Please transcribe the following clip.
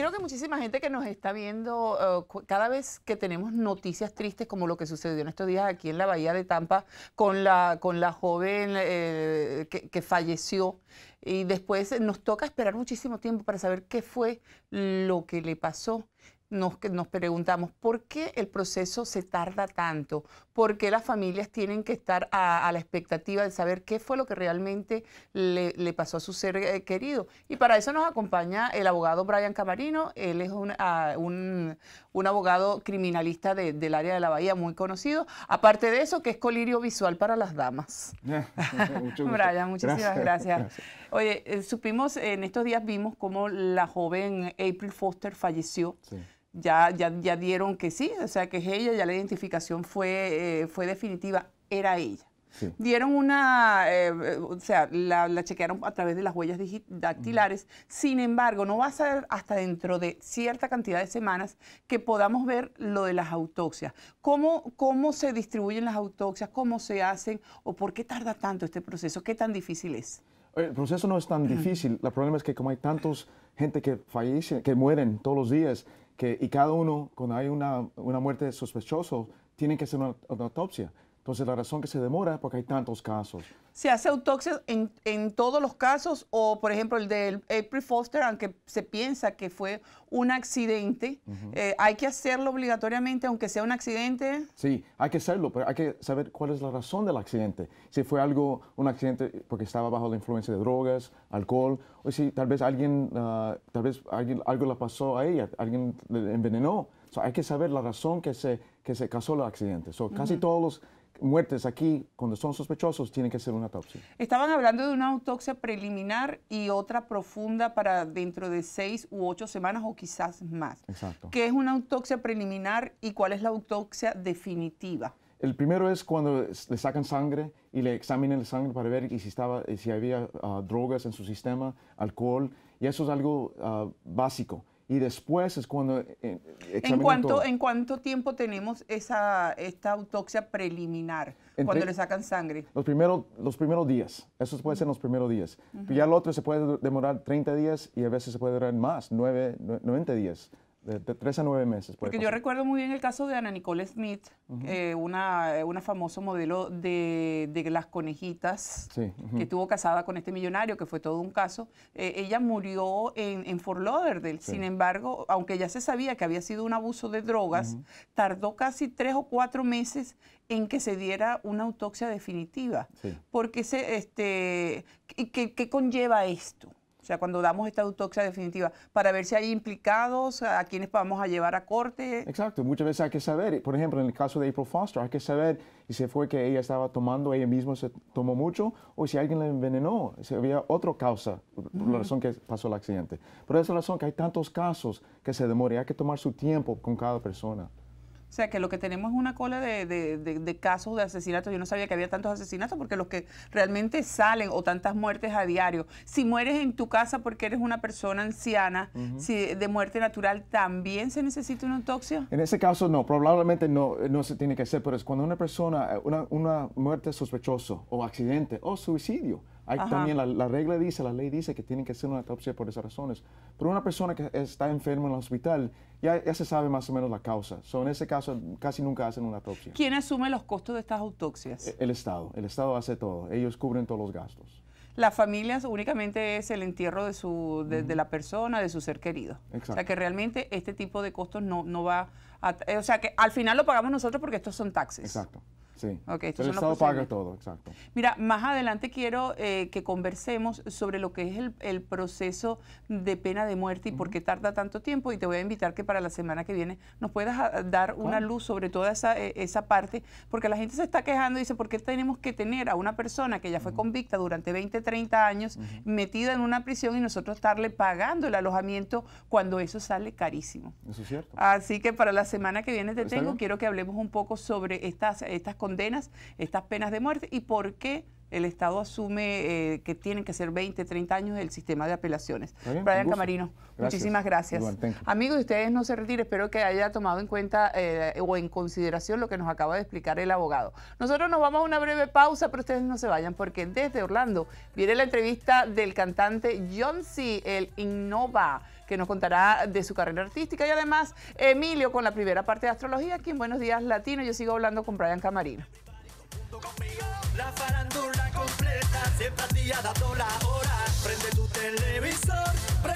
creo que muchísima gente que nos está viendo, eh, cada vez que tenemos noticias tristes como lo que sucedió en estos días aquí en la Bahía de Tampa con la, con la joven eh, que falleció, y después nos toca esperar muchísimo tiempo para saber qué fue lo que le pasó nos, preguntamos por qué el proceso se tarda tanto, por qué las familias tienen que estar a, la expectativa de saber qué fue lo que realmente le, pasó a su ser eh, querido. Y para eso nos acompaña el abogado Brian Camarino, él es un, ah, abogado criminalista del área de la Bahía muy conocido, aparte de eso que es colirio visual para las damas. Brian, muchísimas gracias. Oye, eh, supimos, en estos días vimos cómo la joven April Foster falleció. Sí ya, ya, dieron que sí, o sea que es ella, ya la identificación fue, eh, fue definitiva, era ella. Dieron una, eh, o sea, la, chequearon a través de las huellas dactilares. Sin embargo, no va a ser hasta dentro de cierta cantidad de semanas que podamos ver lo de las autopsias. Cómo, cómo se distribuyen las autopsias, cómo se hacen o por qué tarda tanto este proceso, qué tan difícil es. El proceso no es tan difícil. El problema es que como hay tantos gente que fallece, que mueren todos los días, y cada uno, cuando hay una, una muerte sospechosa, tiene que hacer una autopsia. Entonces, pues, la razón que se demora es porque hay tantos casos. ¿Se hace autopsia en, todos los casos? O, por ejemplo, el de April Foster, aunque se piensa que fue un accidente, eh, ¿hay que hacerlo obligatoriamente, aunque sea un accidente? Sí, hay que hacerlo, pero hay que saber cuál es la razón del accidente. Si fue algo, un accidente porque estaba bajo la influencia de drogas, alcohol, o si tal vez alguien, ah, tal vez alguien, algo le pasó a ella, alguien le envenenó. sea, hay que saber la razón que se que se causó el accidente. casi todas las muertes aquí, cuando son sospechosos, tienen que ser una autopsia. Estaban hablando de una autopsia preliminar y otra profunda para dentro de seis u ocho semanas o quizás más. Exacto. ¿Qué es una autopsia preliminar y cuál es la autopsia definitiva? El primero es cuando le sacan sangre y le examinan la sangre para ver si, estaba, si había ah, drogas en su sistema, alcohol, y eso es algo ah, básico y después es cuando... Eh, eh, ¿En, cuánto, ¿En cuánto tiempo tenemos esa, esta autopsia preliminar cuando le sacan sangre? Los, primeros los primeros días, eso puede ser los primeros días. Y ya el otro se puede demorar 30 días y a veces se puede durar más, 9, 90 días de, tres a nueve meses. Porque yo recuerdo muy bien el caso de Ana Nicole Smith, eh, una, eh, una famosa modelo de, las conejitas, que estuvo casada con este millonario, que fue todo un caso. Eh, ella murió en, en Fort Lauderdale. Sin embargo, aunque ya se sabía que había sido un abuso de drogas, tardó casi tres o cuatro meses en que se diera una autopsia definitiva. Porque se, este, ¿qué conlleva esto? O sea, cuando damos esta autopsia definitiva, para ver si hay implicados, a quienes vamos a llevar a corte. Exacto, muchas veces hay que saber, por ejemplo, en el caso de April Foster, hay que saber si fue que ella estaba tomando, ella misma se tomó mucho, o si alguien la envenenó, si había otra causa, la razón que pasó el accidente. Por esa razón que hay tantos casos que se demora, hay que tomar su tiempo con cada persona. O sea, que lo que tenemos es una cola de, casos de asesinatos. Yo no sabía que había tantos asesinatos porque los que realmente salen o tantas muertes a diario. Si mueres en tu casa porque eres una persona anciana, si de muerte natural, ¿también se necesita una autopsia? En ese caso no, probablemente no, no se tiene que hacer, pero es cuando una persona, eh, una, una muerte sospechosa o accidente o suicidio, también la, regla dice, la ley dice que tienen que hacer una autopsia por esas razones. Pero una persona que está enferma en el hospital ya, ya se sabe más o menos la causa. So, en ese caso casi nunca hacen una autopsia. ¿Quién asume los costos de estas autopsias? E, el, Estado. El Estado hace todo. Ellos cubren todos los gastos. Las familias únicamente es el entierro de, su, de, la persona, de su ser querido. O sea que realmente este tipo de costos no, no va a... Eh, o sea que al final lo pagamos nosotros porque estos son taxes. Exacto. Sí. el Estado paga todo, exacto. Mira, más adelante quiero eh, que conversemos sobre lo que es el, proceso de pena de muerte y por qué tarda tanto tiempo. Y te voy a invitar que para la semana que viene nos puedas ah, dar una luz sobre toda eh, esa, parte, porque la gente se está quejando y dice, ¿por qué tenemos que tener a una persona que ya fue convicta durante 20, 30 años metida en una prisión y nosotros estarle pagando el alojamiento cuando eso sale carísimo? Eso es cierto. Así que para la semana que viene te tengo, quiero que hablemos un poco sobre estas, estas condiciones condenas, estas penas de muerte y por qué el Estado asume eh, que tienen que ser 20, 30 años el sistema de apelaciones. Brian Camarino, muchísimas gracias. Amigo, Amigos, ustedes no se retiren, espero que haya tomado en cuenta eh, o en consideración lo que nos acaba de explicar el abogado. Nosotros nos vamos a una breve pausa, pero ustedes no se vayan porque desde Orlando viene la entrevista del cantante John C., el Innova que nos contará de su carrera artística y además Emilio con la primera parte de astrología aquí en Buenos Días Latino. Yo sigo hablando con Brian Camarino. Siempre a da toda la hora. Prende tu televisor.